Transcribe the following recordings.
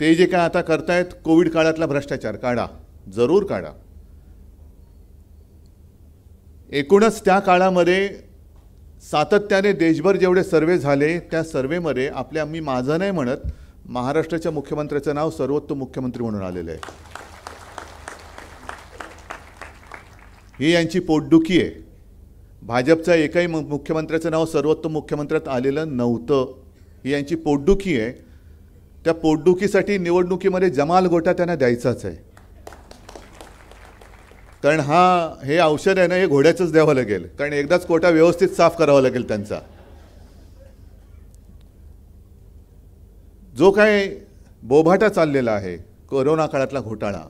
ते जे काय आता करतायत कोविड काळातला भ्रष्टाचार काढा जरूर काढा एकूणच त्या काळामध्ये सातत्याने देशभर जेवढे सर्वे झाले त्या सर्वेमध्ये आपल्या मी माझं नाही म्हणत महाराष्ट्राच्या मुख्यमंत्र्याचं नाव सर्वोत्तम मुख्यमंत्री म्हणून आलेलं आहे ही यांची पोटदुखी आहे भाजपचा एकाही मुख्यमंत्र्याचं नाव सर्वोत्तम मुख्यमंत्र्यात आलेलं नव्हतं ही यांची पोटदुखी आहे त्या पोटदुखीसाठी निवडणुकीमध्ये जमाल गोटा त्यांना द्यायचाच आहे कारण हा हे औषध आहे ना हे घोड्याच द्यावं लागेल कारण एकदाच कोटा व्यवस्थित साफ करावा लागेल त्यांचा जो काय बोभाटा चाललेला आहे कोरोना काळातला घोटाळा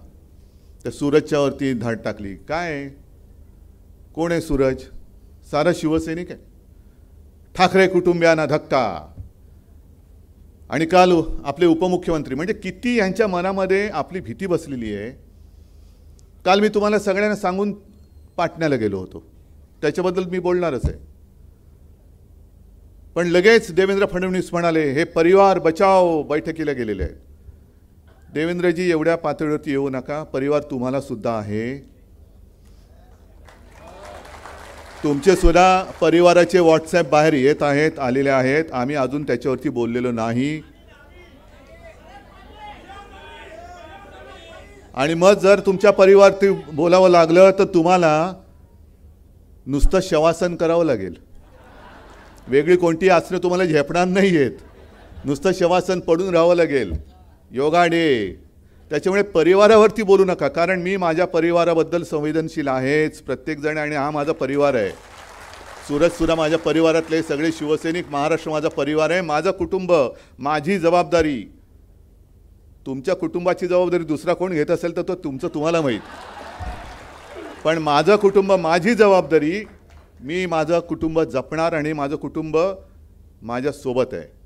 तर वरती धाड टाकली काय कोण आहे सूरज सारा शिवसैनिक आहे ठाकरे कुटुंबियांना धक्का आणि काल आपले उपमुख्यमंत्री म्हणजे किती यांच्या मनामध्ये आपली भीती बसलेली आहे काल मी तुम्हाला सगळ्यांना सांगून पाटण्याला गेलो होतो त्याच्याबद्दल मी बोलणारच आहे पण लगेच देवेंद्र फडणवीस म्हणाले हे परिवार बचाव बैठकीला गेलेले आहेत देवेंद्रजी एवढ्या पातळीवरती येऊ नका परिवार तुम्हाला सुद्धा आहे तुमचे सुद्धा परिवाराचे व्हॉट्सॲप बाहेर येत आहेत आलेले आहेत आम्ही अजून त्याच्यावरती बोललेलो नाही आणि मग जर तुमच्या परिवार ते बोलावं लागलं तर तुम्हाला नुसतं शवासन करावं लागेल वेगळी कोणती आसनं तुम्हाला झेपणार नाही आहेत नुसतं शवासन पडून राहावं लागेल योगा डे त्याच्यामुळे परिवारावरती बोलू नका कारण मी माझ्या परिवाराबद्दल संवेदनशील आहेच प्रत्येकजण आणि हा माझा परिवार आहे सुद्धा माझ्या परिवारातले सगळे शिवसैनिक महाराष्ट्र माझा परिवार आहे माझं कुटुंब माझी जबाबदारी तुमच्या कुटुंबाची जबाबदारी दुसरा कोण घेत असेल तर तो तुमचं तुम्हाला माहीत पण माझं कुटुंब माझी जबाबदारी मी माझं कुटुंब जपणार आणि माझं कुटुंब माझ्यासोबत आहे